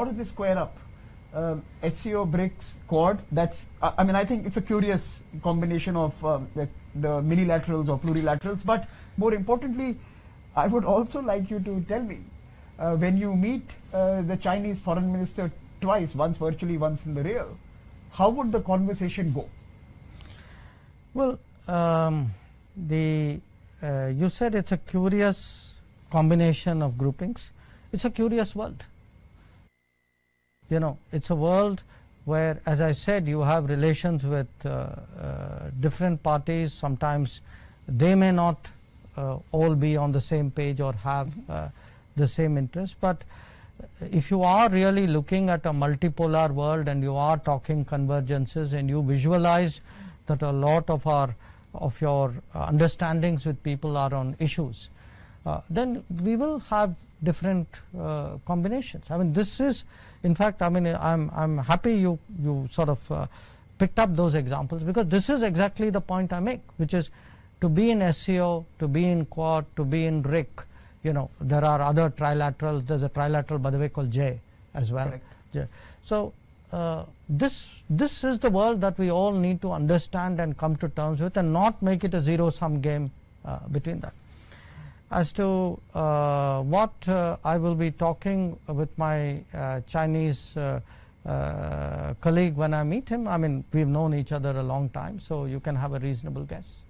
how does this square up? Um, SEO bricks quad. That's I mean I think it's a curious combination of um, the, the laterals or plurilaterals. But more importantly, I would also like you to tell me uh, when you meet uh, the Chinese foreign minister twice, once virtually, once in the real, how would the conversation go? Well, um, the uh, you said it's a curious combination of groupings. It's a curious world you know, it's a world where, as I said, you have relations with uh, uh, different parties. Sometimes they may not uh, all be on the same page or have mm-hmm. uh, the same interests. But if you are really looking at a multipolar world and you are talking convergences and you visualize that a lot of our of your understandings with people are on issues, uh, then we will have different uh, combinations. I mean, this is, in fact, I mean, I'm, I'm happy you, you sort of uh, picked up those examples because this is exactly the point I make, which is to be in SEO, to be in Quad, to be in RIC, you know, there are other trilaterals. There's a trilateral, by the way, called J as well. J. So uh, this this is the world that we all need to understand and come to terms with, and not make it a zero-sum game uh, between that as to uh, what uh, I will be talking with my uh, Chinese uh, uh, colleague when I meet him. I mean, we've known each other a long time, so you can have a reasonable guess.